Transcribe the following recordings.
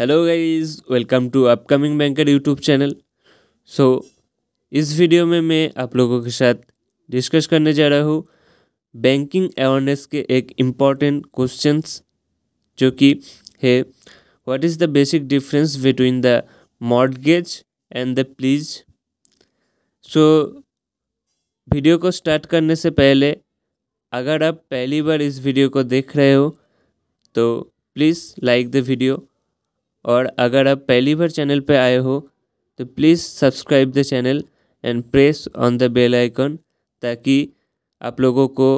Hello guys welcome to upcoming banker YouTube channel so इस video में मैं आप लोगों के साथ डिस्कस करने जा रहा हूँ बैंकिंग अवेयरनेस के एक इम्पॉर्टेंट क्वेश्चंस जो कि है what is the basic difference between the mortgage and the pledge so video को स्टार्ट करने से पहले अगर आप पहली बार इस वीडियो को देख रहे हो तो प्लीज़ लाइक द वीडियो और अगर आप पहली बार चैनल पर आए हो तो please subscribe the channel and press on the bell icon ताकि आप लोगों को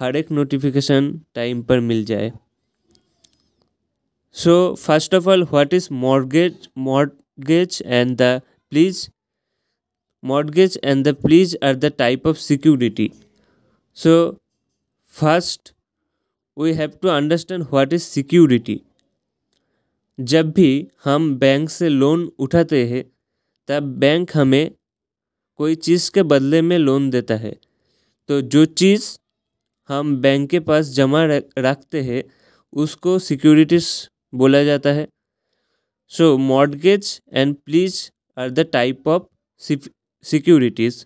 हर एक नोटिफिकेशन टाइम पर मिल जाए so first of all what is mortgage mortgage and the pledge mortgage and the pledge are the type of security so first we have to understand what is security जब भी हम bank से loan उठाते हैं तब bank हमें कोई चीज़ के बदले में लोन देता है तो जो चीज़ हम बैंक के पास जमा रखते हैं उसको सिक्योरिटीज़ बोला जाता है so mortgage and pledge are the type of securities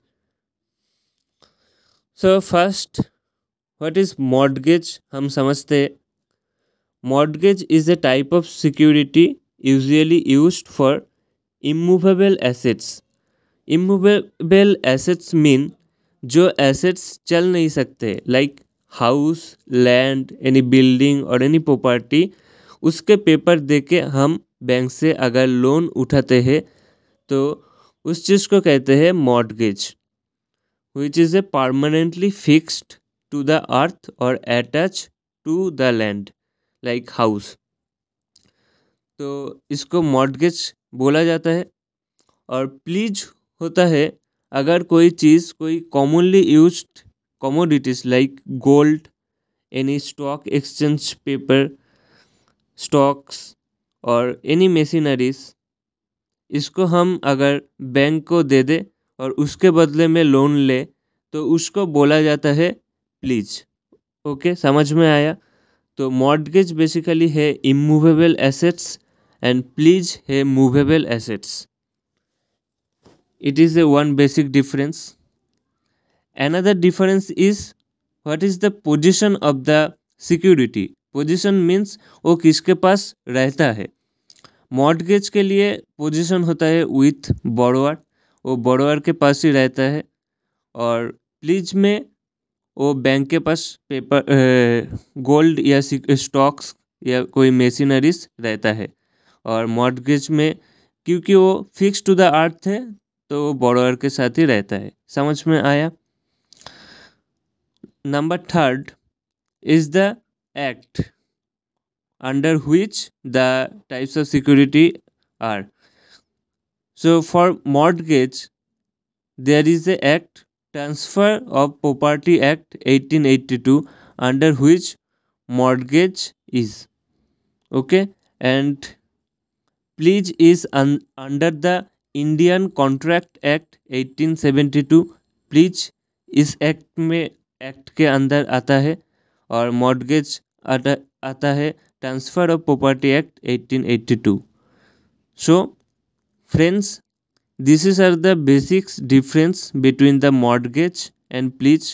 so first what is mortgage हम समझते हैं mortgage is a type of security usually used for immovable assets immovable assets mean जो एसेट्स चल नहीं सकते like house land any building और any property उसके paper देके हम बैंक से अगर लोन उठाते हैं तो उस चीज़ को कहते हैं mortgage which is a permanently fixed to the earth और attach to the land like house तो इसको मॉडगेज बोला जाता है और प्लीज होता है अगर कोई चीज़ कोई commonly use commodities like gold any stock exchange paper stocks और एनी मशीनरीज इसको हम अगर बैंक को दे दे और उसके बदले में लोन ले तो उसको बोला जाता है प्लीज ओके समझ में आया तो मॉडगेज बेसिकली है इमूवेबल एसेट्स एंड प्लीज है movable assets it is a one basic difference another difference is what is the position of the security position means वो किसके पास रहता है मॉडगेज के लिए पोजिशन होता है विथ बॉडोअर वो बॉडोअर के पास ही रहता है और प्लीज में वो बैंक के पास पेपर गोल्ड या स्टॉक्स या कोई मशीनरीज रहता है और मॉडगेज में क्योंकि वो फिक्स टू द अर्थ है तो वो बॉडोअर के साथ ही रहता है समझ में आया number third is the act under which the types of security are so for mortgage there is the act transfer of property act 1882 under which mortgage is okay and pledge is un under the indian contract act 1872 pledge इस act में act के अंदर आता है और mortgage आता, आता है transfer of property act 1882 so friends is are the basics difference between the mortgage and pledge.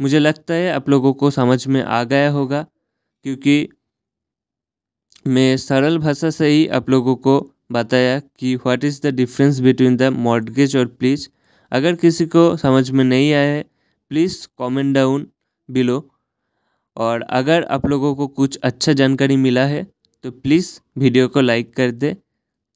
मुझे लगता है आप लोगों को समझ में आ गया होगा क्योंकि मैं सरल भाषा से ही आप लोगों को बताया कि what is the difference between the mortgage और प्लीज अगर किसी को समझ में नहीं आया है प्लीज़ कमेंट डाउन बिलो और अगर आप लोगों को कुछ अच्छा जानकारी मिला है तो प्लीज़ वीडियो को लाइक कर दे